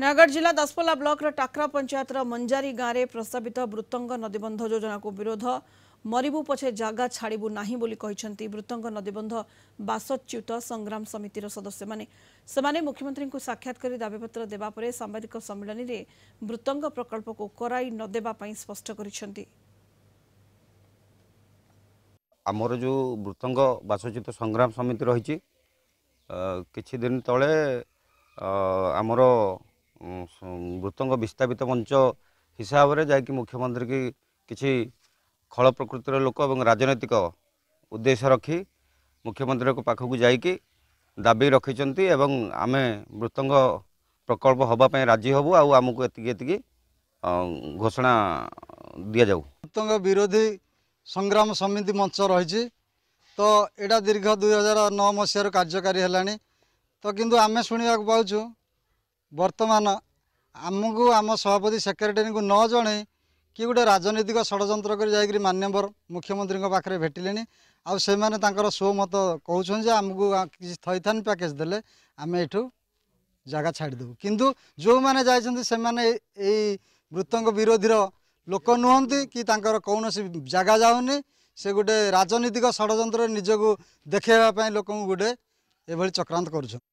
नयगढ़ जिला दसपल्ला ब्लक टाकरा पंचायत मंजारी गांव में प्रस्तावित वृत्तंग नदीबंध योजना को विरोध मरबु पछे जगह छाड़बू ना बोली वृत्तंग नदीबंध बासच्युत संग्राम समितर सदस्य से मुख्यमंत्री को साक्षात कर दावीपत देवापुर सांबादिक सम्मिलन में वृत्तंग प्रकल्प को कर नदेवाई स्पष्ट कर आमर जो वृत्तंग बासच्युत संग्राम समिति रही किद तेमर ମୃତଙ୍କ ବିସ୍ଥାପିତ ମଞ୍ଚ ହିସାବରେ ଯାଇକି ମୁଖ୍ୟମନ୍ତ୍ରୀ କିଛି ଖଳ ପ୍ରକୃତିର ଲୋକ ଏବଂ ରାଜନୈତିକ ଉଦ୍ଦେଶ୍ୟ ରଖି ମୁଖ୍ୟମନ୍ତ୍ରୀଙ୍କ ପାଖକୁ ଯାଇକି ଦାବି ରଖିଛନ୍ତି ଏବଂ ଆମେ ମୃତଙ୍କ ପ୍ରକଳ୍ପ ହେବା ପାଇଁ ରାଜି ହେବୁ ଆଉ ଆମକୁ ଏତିକି ଏତିକି ଘୋଷଣା ଦିଆଯାଉ ମୃତଙ୍କ ବିରୋଧୀ ସଂଗ୍ରାମ ସମିତି ମଞ୍ଚ ରହିଛି ତ ଏଇଟା ଦୀର୍ଘ ଦୁଇ ହଜାର ନଅ ମସିହାରୁ କାର୍ଯ୍ୟକାରୀ ହେଲାଣି ତ କିନ୍ତୁ ଆମେ ଶୁଣିବାକୁ ପାଉଛୁ ବର୍ତ୍ତମାନ ଆମକୁ ଆମ ସଭାପତି ସେକ୍ରେଟେରୀଙ୍କୁ ନ ଜଣେଇ କିଏ ଗୋଟେ ରାଜନୈତିକ ଷଡ଼ଯନ୍ତ୍ର କରି ଯାଇକରି ମାନ୍ୟବର ମୁଖ୍ୟମନ୍ତ୍ରୀଙ୍କ ପାଖରେ ଭେଟିଲେଣି ଆଉ ସେମାନେ ତାଙ୍କର ସ୍ୱମତ କହୁଛନ୍ତି ଯେ ଆମକୁ କିଛି ଥଇଥାନ ପ୍ୟାକେଜ୍ ଦେଲେ ଆମେ ଏଠୁ ଜାଗା ଛାଡ଼ିଦେବୁ କିନ୍ତୁ ଯେଉଁମାନେ ଯାଇଛନ୍ତି ସେମାନେ ଏଇ ମୃତଙ୍କ ବିରୋଧୀର ଲୋକ ନୁହନ୍ତି କି ତାଙ୍କର କୌଣସି ଜାଗା ଯାଉନି ସେ ଗୋଟେ ରାଜନୈତିକ ଷଡ଼ଯନ୍ତ୍ରରେ ନିଜକୁ ଦେଖାଇବା ପାଇଁ ଲୋକଙ୍କୁ ଗୋଟେ ଏଭଳି ଚକ୍ରାନ୍ତ କରୁଛନ୍ତି